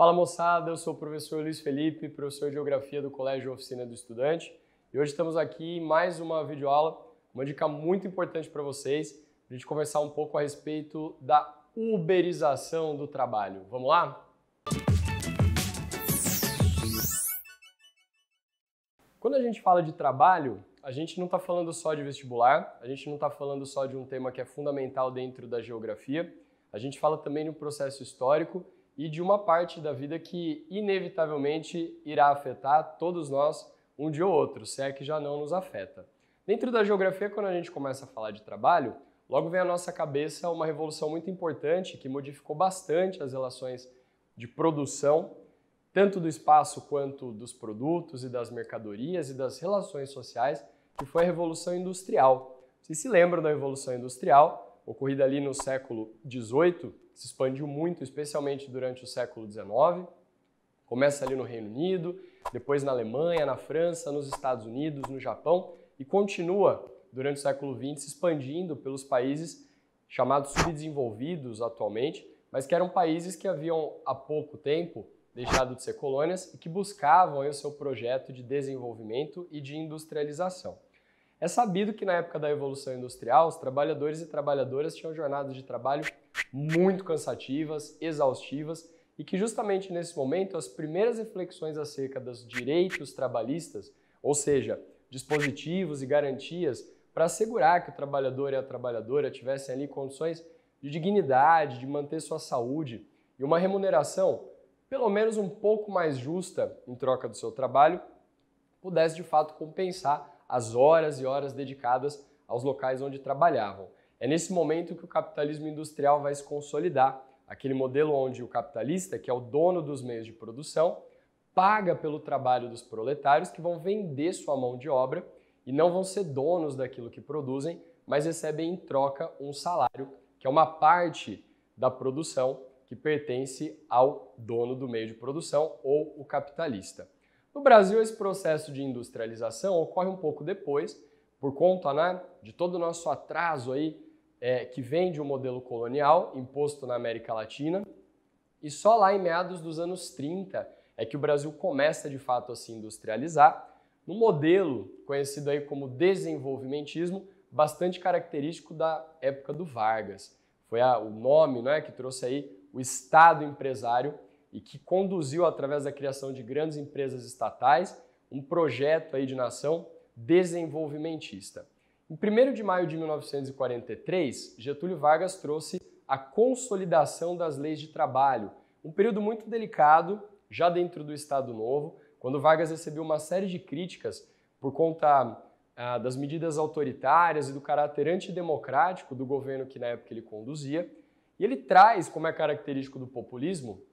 Fala moçada, eu sou o professor Luiz Felipe, professor de Geografia do Colégio Oficina do Estudante e hoje estamos aqui em mais uma videoaula, uma dica muito importante para vocês, para a gente conversar um pouco a respeito da uberização do trabalho. Vamos lá? Quando a gente fala de trabalho, a gente não está falando só de vestibular, a gente não está falando só de um tema que é fundamental dentro da geografia, a gente fala também de um processo histórico e de uma parte da vida que inevitavelmente irá afetar todos nós um dia ou outro, se é que já não nos afeta. Dentro da geografia, quando a gente começa a falar de trabalho, logo vem à nossa cabeça uma revolução muito importante que modificou bastante as relações de produção, tanto do espaço quanto dos produtos e das mercadorias e das relações sociais, que foi a Revolução Industrial. Vocês se lembram da Revolução Industrial, ocorrida ali no século XVIII, se expandiu muito, especialmente durante o século XIX. Começa ali no Reino Unido, depois na Alemanha, na França, nos Estados Unidos, no Japão e continua durante o século XX se expandindo pelos países chamados subdesenvolvidos atualmente, mas que eram países que haviam há pouco tempo deixado de ser colônias e que buscavam aí, o seu projeto de desenvolvimento e de industrialização. É sabido que na época da Revolução Industrial, os trabalhadores e trabalhadoras tinham jornadas de trabalho muito cansativas, exaustivas e que justamente nesse momento as primeiras reflexões acerca dos direitos trabalhistas, ou seja, dispositivos e garantias para assegurar que o trabalhador e a trabalhadora tivessem ali condições de dignidade, de manter sua saúde e uma remuneração pelo menos um pouco mais justa em troca do seu trabalho, pudesse de fato compensar as horas e horas dedicadas aos locais onde trabalhavam. É nesse momento que o capitalismo industrial vai se consolidar, aquele modelo onde o capitalista, que é o dono dos meios de produção, paga pelo trabalho dos proletários que vão vender sua mão de obra e não vão ser donos daquilo que produzem, mas recebem em troca um salário, que é uma parte da produção que pertence ao dono do meio de produção ou o capitalista. No Brasil, esse processo de industrialização ocorre um pouco depois, por conta né, de todo o nosso atraso aí é, que vem de um modelo colonial imposto na América Latina. E só lá em meados dos anos 30 é que o Brasil começa de fato a se industrializar, num modelo conhecido aí como desenvolvimentismo, bastante característico da época do Vargas. Foi a, o nome né, que trouxe aí o Estado empresário e que conduziu, através da criação de grandes empresas estatais, um projeto aí de nação desenvolvimentista. Em 1 de maio de 1943, Getúlio Vargas trouxe a consolidação das leis de trabalho, um período muito delicado, já dentro do Estado Novo, quando Vargas recebeu uma série de críticas por conta ah, das medidas autoritárias e do caráter antidemocrático do governo que na época ele conduzia. E ele traz, como é característico do populismo,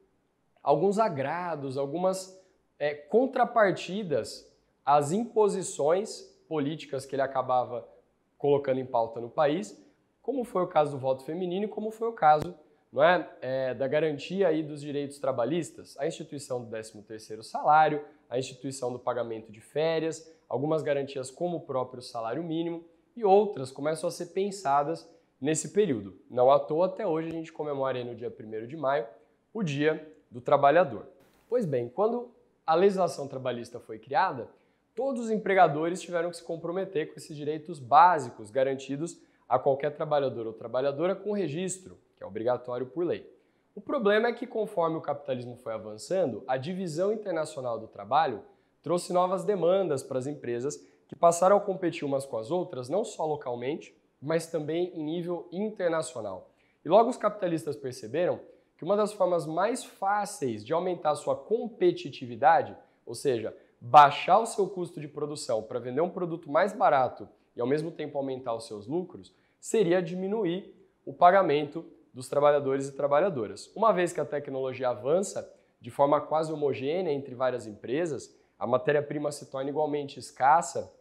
alguns agrados, algumas é, contrapartidas às imposições políticas que ele acabava colocando em pauta no país, como foi o caso do voto feminino e como foi o caso não é, é da garantia aí dos direitos trabalhistas, a instituição do 13º salário, a instituição do pagamento de férias, algumas garantias como o próprio salário mínimo e outras começam a ser pensadas nesse período. Não à toa, até hoje a gente comemora no dia 1 de maio o Dia do Trabalhador. Pois bem, quando a legislação trabalhista foi criada, todos os empregadores tiveram que se comprometer com esses direitos básicos garantidos a qualquer trabalhador ou trabalhadora com registro, que é obrigatório por lei. O problema é que, conforme o capitalismo foi avançando, a divisão internacional do trabalho trouxe novas demandas para as empresas que passaram a competir umas com as outras, não só localmente, mas também em nível internacional. E logo os capitalistas perceberam que uma das formas mais fáceis de aumentar sua competitividade, ou seja, baixar o seu custo de produção para vender um produto mais barato e ao mesmo tempo aumentar os seus lucros, seria diminuir o pagamento dos trabalhadores e trabalhadoras. Uma vez que a tecnologia avança de forma quase homogênea entre várias empresas, a matéria-prima se torna igualmente escassa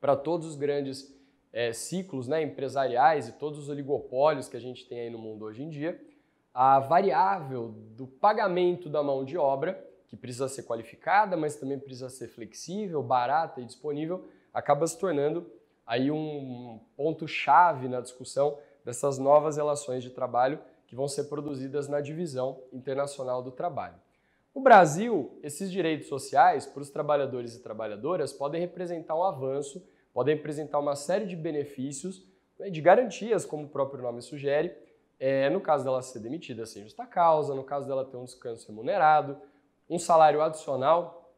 para todos os grandes é, ciclos né, empresariais e todos os oligopólios que a gente tem aí no mundo hoje em dia. A variável do pagamento da mão de obra que precisa ser qualificada, mas também precisa ser flexível, barata e disponível, acaba se tornando aí um ponto-chave na discussão dessas novas relações de trabalho que vão ser produzidas na divisão internacional do trabalho. No Brasil, esses direitos sociais para os trabalhadores e trabalhadoras podem representar um avanço, podem representar uma série de benefícios, né, de garantias, como o próprio nome sugere, é, no caso dela ser demitida sem justa causa, no caso dela ter um descanso remunerado, um salário adicional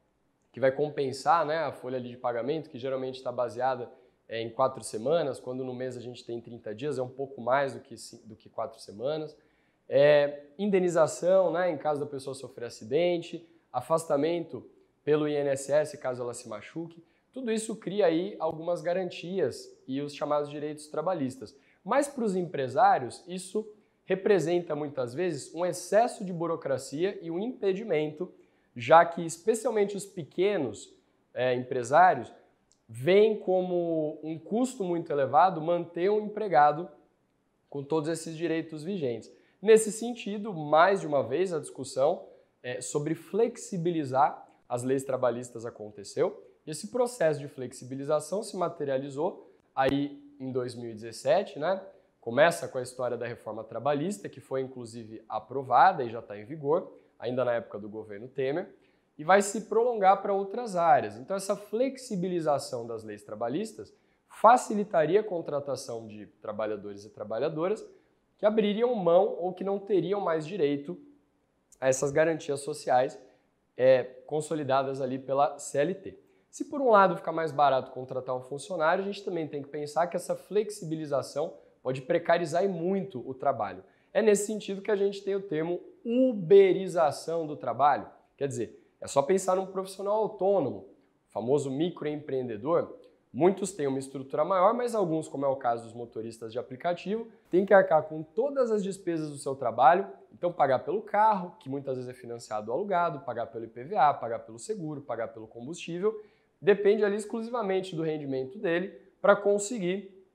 que vai compensar né, a folha de pagamento, que geralmente está baseada é, em quatro semanas, quando no mês a gente tem 30 dias, é um pouco mais do que, do que quatro semanas. É, indenização né, em caso da pessoa sofrer acidente, afastamento pelo INSS caso ela se machuque. Tudo isso cria aí algumas garantias e os chamados direitos trabalhistas. Mas para os empresários, isso representa muitas vezes um excesso de burocracia e um impedimento já que especialmente os pequenos é, empresários veem como um custo muito elevado manter um empregado com todos esses direitos vigentes. Nesse sentido, mais de uma vez a discussão é sobre flexibilizar as leis trabalhistas aconteceu. Esse processo de flexibilização se materializou aí em 2017, né? Começa com a história da reforma trabalhista, que foi inclusive aprovada e já está em vigor ainda na época do governo Temer, e vai se prolongar para outras áreas. Então, essa flexibilização das leis trabalhistas facilitaria a contratação de trabalhadores e trabalhadoras que abririam mão ou que não teriam mais direito a essas garantias sociais é, consolidadas ali pela CLT. Se por um lado fica mais barato contratar um funcionário, a gente também tem que pensar que essa flexibilização pode precarizar muito o trabalho. É nesse sentido que a gente tem o termo uberização do trabalho. Quer dizer, é só pensar num profissional autônomo, famoso microempreendedor. Muitos têm uma estrutura maior, mas alguns, como é o caso dos motoristas de aplicativo, têm que arcar com todas as despesas do seu trabalho, então pagar pelo carro, que muitas vezes é financiado ou alugado, pagar pelo IPVA, pagar pelo seguro, pagar pelo combustível, depende ali exclusivamente do rendimento dele para conseguir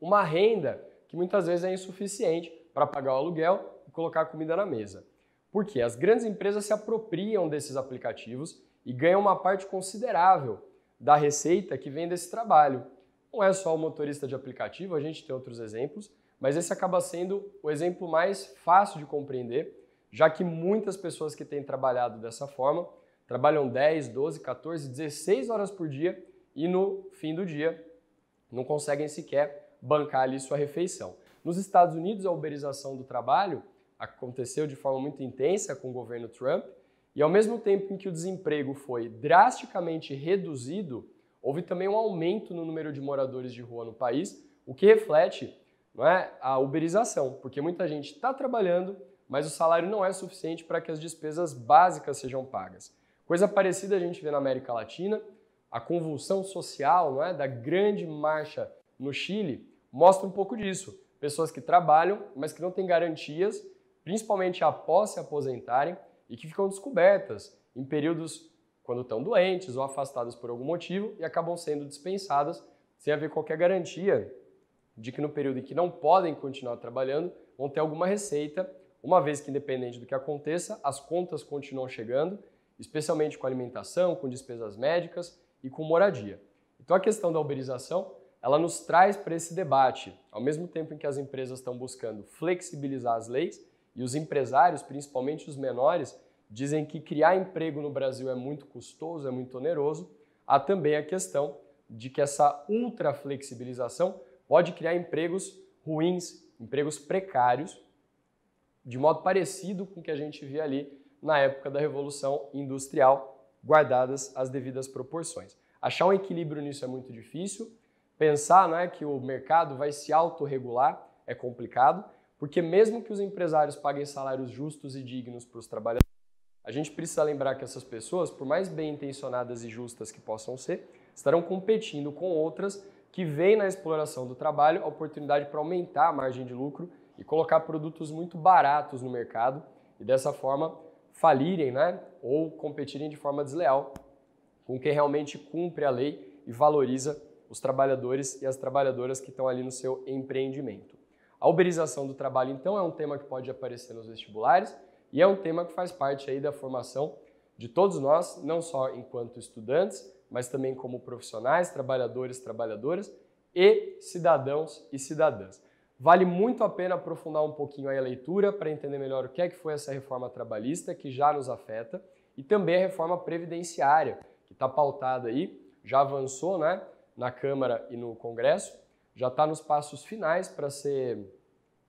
uma renda que muitas vezes é insuficiente para pagar o aluguel e colocar a comida na mesa. Por quê? As grandes empresas se apropriam desses aplicativos e ganham uma parte considerável da receita que vem desse trabalho. Não é só o motorista de aplicativo, a gente tem outros exemplos, mas esse acaba sendo o exemplo mais fácil de compreender, já que muitas pessoas que têm trabalhado dessa forma trabalham 10, 12, 14, 16 horas por dia e no fim do dia não conseguem sequer bancar ali sua refeição. Nos Estados Unidos, a uberização do trabalho aconteceu de forma muito intensa com o governo Trump, e ao mesmo tempo em que o desemprego foi drasticamente reduzido, houve também um aumento no número de moradores de rua no país, o que reflete não é, a uberização, porque muita gente está trabalhando, mas o salário não é suficiente para que as despesas básicas sejam pagas. Coisa parecida a gente vê na América Latina, a convulsão social não é, da grande marcha no Chile mostra um pouco disso. Pessoas que trabalham, mas que não têm garantias, principalmente após se aposentarem, e que ficam descobertas em períodos quando estão doentes ou afastadas por algum motivo e acabam sendo dispensadas sem haver qualquer garantia de que no período em que não podem continuar trabalhando vão ter alguma receita, uma vez que independente do que aconteça, as contas continuam chegando, especialmente com alimentação, com despesas médicas e com moradia. Então a questão da uberização ela nos traz para esse debate, ao mesmo tempo em que as empresas estão buscando flexibilizar as leis e os empresários, principalmente os menores, dizem que criar emprego no Brasil é muito custoso, é muito oneroso, há também a questão de que essa ultra flexibilização pode criar empregos ruins, empregos precários, de modo parecido com o que a gente via ali na época da Revolução Industrial, guardadas as devidas proporções. Achar um equilíbrio nisso é muito difícil, Pensar né, que o mercado vai se autorregular é complicado, porque mesmo que os empresários paguem salários justos e dignos para os trabalhadores, a gente precisa lembrar que essas pessoas, por mais bem intencionadas e justas que possam ser, estarão competindo com outras que veem na exploração do trabalho a oportunidade para aumentar a margem de lucro e colocar produtos muito baratos no mercado e dessa forma falirem, né, ou competirem de forma desleal com quem realmente cumpre a lei e valoriza os trabalhadores e as trabalhadoras que estão ali no seu empreendimento. A uberização do trabalho, então, é um tema que pode aparecer nos vestibulares e é um tema que faz parte aí da formação de todos nós, não só enquanto estudantes, mas também como profissionais, trabalhadores, trabalhadoras e cidadãos e cidadãs. Vale muito a pena aprofundar um pouquinho a leitura para entender melhor o que é que foi essa reforma trabalhista que já nos afeta e também a reforma previdenciária, que está pautada aí, já avançou, né? na Câmara e no Congresso, já está nos passos finais para ser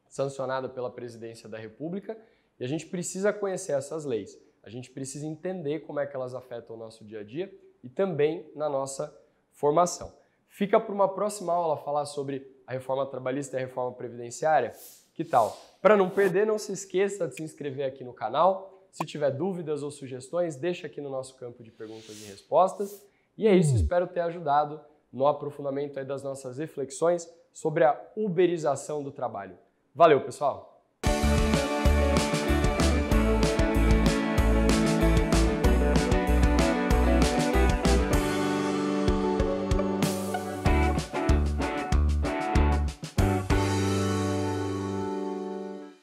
sancionada pela Presidência da República e a gente precisa conhecer essas leis. A gente precisa entender como é que elas afetam o nosso dia a dia e também na nossa formação. Fica para uma próxima aula falar sobre a reforma trabalhista e a reforma previdenciária? Que tal? Para não perder, não se esqueça de se inscrever aqui no canal. Se tiver dúvidas ou sugestões, deixa aqui no nosso campo de perguntas e respostas. E é isso, hum. espero ter ajudado no aprofundamento das nossas reflexões sobre a uberização do trabalho. Valeu, pessoal!